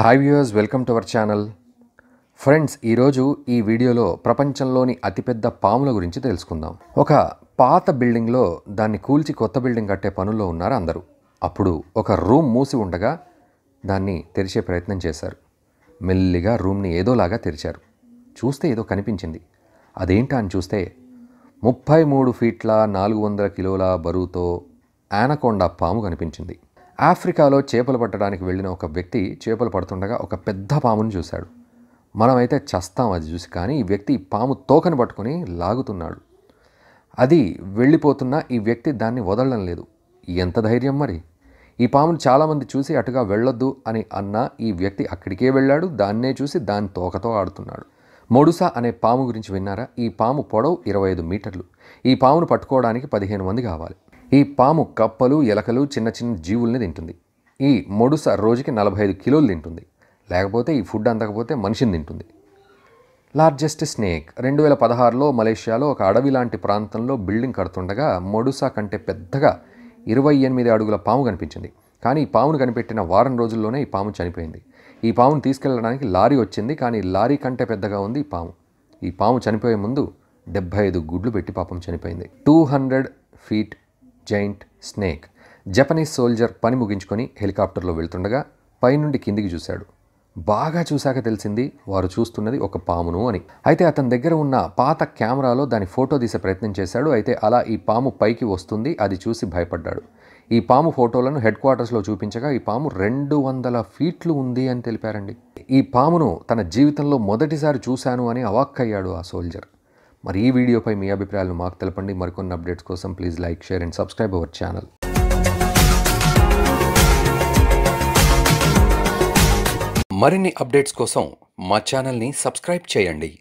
hi viewers welcome to our channel friends ఈరోజు ఈ వీడియోలో ప్రపంచంలోని అతిపెద్ద పాముల గురించి తెలుసుకుందాం ఒక పాత బిల్డింగ్లో దాన్ని కూల్చి కొత్త బిల్డింగ్ కట్టే పనుల్లో ఉన్నారు అందరూ అప్పుడు ఒక రూమ్ మూసి ఉండగా దాన్ని తెరిచే ప్రయత్నం చేశారు మెల్లిగా రూమ్ని ఏదోలాగా తెరిచారు చూస్తే ఏదో కనిపించింది అదేంటా అని చూస్తే ముప్పై మూడు ఫీట్ల నాలుగు వందల కిలోల బరువుతో ఆనకొండ పాము కనిపించింది ఆఫ్రికాలో చేపలు పట్టడానికి వెళ్ళిన ఒక వ్యక్తి చేపలు పడుతుండగా ఒక పెద్ద పామును చూశాడు మనమైతే చస్తాం అది చూసి కానీ ఈ వ్యక్తి పాము తోకను పట్టుకుని లాగుతున్నాడు అది వెళ్ళిపోతున్నా ఈ వ్యక్తి దాన్ని వదలడం లేదు ఎంత ధైర్యం మరి ఈ పామును చాలామంది చూసి అటుగా వెళ్ళొద్దు అని అన్న ఈ వ్యక్తి అక్కడికే వెళ్ళాడు దాన్నే చూసి దాని తోకతో ఆడుతున్నాడు మొడుసా అనే పాము గురించి విన్నారా ఈ పాము పొడవు ఇరవై ఐదు మీటర్లు ఈ పామును పట్టుకోవడానికి పదిహేను మంది కావాలి ఈ పాము కప్పలు ఎలకలు చిన్న చిన్న జీవుల్ని తింటుంది ఈ మొడుస రోజుకి నలభై ఐదు కిలోలు తింటుంది లేకపోతే ఈ ఫుడ్ అందకపోతే మనిషిని తింటుంది లార్జెస్ట్ స్నేక్ రెండు వేల పదహారులో మలేషియాలో ఒక అడవి లాంటి ప్రాంతంలో బిల్డింగ్ కడుతుండగా మొడుస కంటే పెద్దగా ఇరవై ఎనిమిది అడుగుల పాము కనిపించింది కానీ ఈ పామును కనిపెట్టిన వారం రోజుల్లోనే ఈ పాము చనిపోయింది ఈ పామును తీసుకెళ్ళడానికి లారీ వచ్చింది కానీ లారీ కంటే పెద్దగా ఉంది ఈ పాము ఈ పాము చనిపోయే ముందు డెబ్బై ఐదు గుడ్లు పెట్టి పాపం చనిపోయింది two hundred feet giant snake Japanese soldier పని ముగించుకొని హెలికాప్టర్లో వెళ్తుండగా పైనుండి కిందికి చూశాడు బాగా చూశాక తెలిసింది వారు చూస్తున్నది ఒక పామును అని అయితే అతని దగ్గర ఉన్న పాత కెమెరాలో దాని ఫోటో తీసే ప్రయత్నం చేశాడు అయితే అలా ఈ పాము పైకి వస్తుంది అది చూసి భయపడ్డాడు ఈ పాము ఫోటోలను హెడ్ క్వార్టర్స్లో చూపించగా ఈ పాము రెండు వందల ఫీట్లు ఉంది అని తెలిపారండి ఈ పామును తన జీవితంలో మొదటిసారి చూశాను అని అవాక్కయ్యాడు ఆ సోల్జర్ మరి ఈ వీడియోపై మీ అభిప్రాయాలను మాకు తెలపండి మరికొన్ని అప్డేట్స్ కోసం please like share and subscribe our channel మరిన్ని అప్డేట్స్ కోసం మా ఛానల్ని సబ్స్క్రైబ్ చేయండి